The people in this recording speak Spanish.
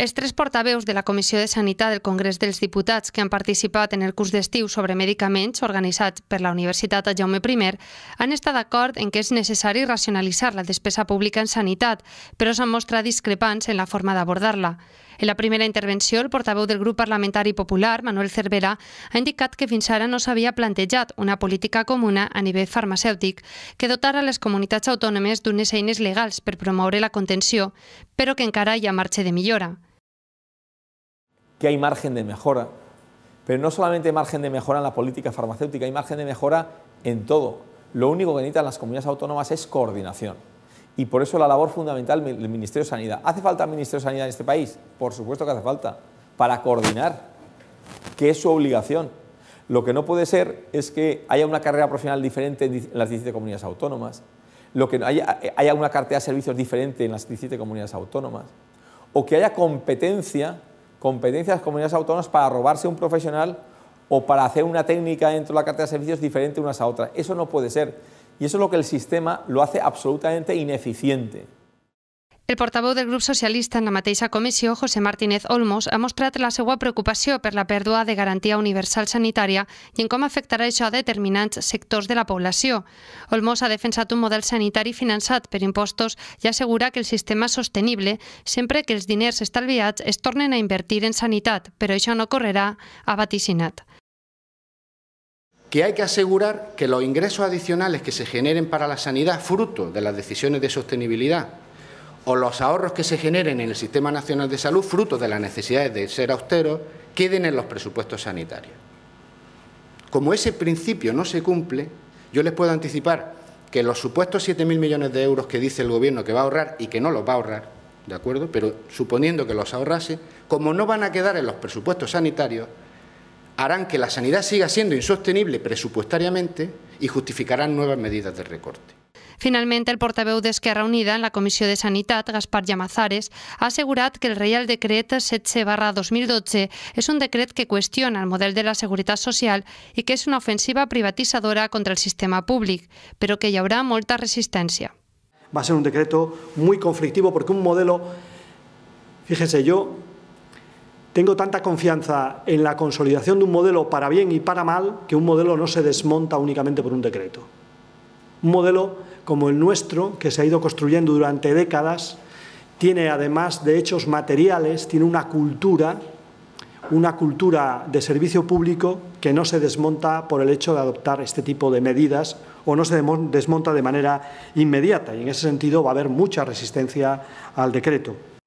Els tres portaveus de la Comissió de Sanitat del Congrés dels Diputats que han participat en el curs d'estiu sobre medicaments organitzat per la Universitat Jaume I han estat d'acord en que és necessari racionalitzar la despesa pública en sanitat, però s'han mostrat discrepants en la forma d'abordar-la. En la primera intervenció, el portaveu del grup parlamentari popular, Manuel Cervera, ha indicat que fins ara no s'havia plantejat una política comuna a nivell farmacèutic que dotara les comunitats autònomes d'unes eines legals per promoure la contenció, però que encara hi ha marxa de millora. que hay margen de mejora, pero no solamente margen de mejora en la política farmacéutica, hay margen de mejora en todo. Lo único que necesitan las comunidades autónomas es coordinación. Y por eso la labor fundamental del Ministerio de Sanidad. ¿Hace falta el Ministerio de Sanidad en este país? Por supuesto que hace falta, para coordinar, que es su obligación. Lo que no puede ser es que haya una carrera profesional diferente en las 17 comunidades autónomas, lo que haya, eh, haya una cartera de servicios diferente en las 17 comunidades autónomas, o que haya competencia competencias de las comunidades autónomas para robarse un profesional o para hacer una técnica dentro de la cartera de servicios diferente unas a otras. Eso no puede ser. Y eso es lo que el sistema lo hace absolutamente ineficiente. El portaveu del grup socialista en la mateixa comissió, José Martínez Olmos, ha mostrat la seva preocupació per la pèrdua de garantia universal sanitària i en com afectarà això a determinats sectors de la població. Olmos ha defensat un model sanitari finançat per impostos i assegura que el sistema és sostenible sempre que els diners estalviats es tornen a invertir en sanitat, però això no correrà, a vaticinat que hay que asegurar que los ingresos adicionales que se generen para la sanidad, fruto de las decisiones de sostenibilidad o los ahorros que se generen en el Sistema Nacional de Salud, fruto de las necesidades de ser austeros, queden en los presupuestos sanitarios. Como ese principio no se cumple, yo les puedo anticipar que los supuestos 7.000 millones de euros que dice el Gobierno que va a ahorrar y que no los va a ahorrar, ¿de acuerdo? Pero suponiendo que los ahorrase, como no van a quedar en los presupuestos sanitarios, harán que la sanidad siga siendo insostenible presupuestariamente y justificarán nuevas medidas de recorte. Finalmente, el portaveu Esquerra Unida en la Comisión de Sanidad, Gaspar Llamazares, ha asegurado que el Real Decreto 7 2012 es un decreto que cuestiona el modelo de la seguridad social y que es una ofensiva privatizadora contra el sistema público, pero que ya habrá molta resistencia. Va a ser un decreto muy conflictivo porque un modelo, fíjese, yo tengo tanta confianza en la consolidación de un modelo para bien y para mal que un modelo no se desmonta únicamente por un decreto. Un modelo como el nuestro, que se ha ido construyendo durante décadas, tiene además de hechos materiales, tiene una cultura, una cultura de servicio público que no se desmonta por el hecho de adoptar este tipo de medidas o no se desmonta de manera inmediata. Y en ese sentido va a haber mucha resistencia al decreto.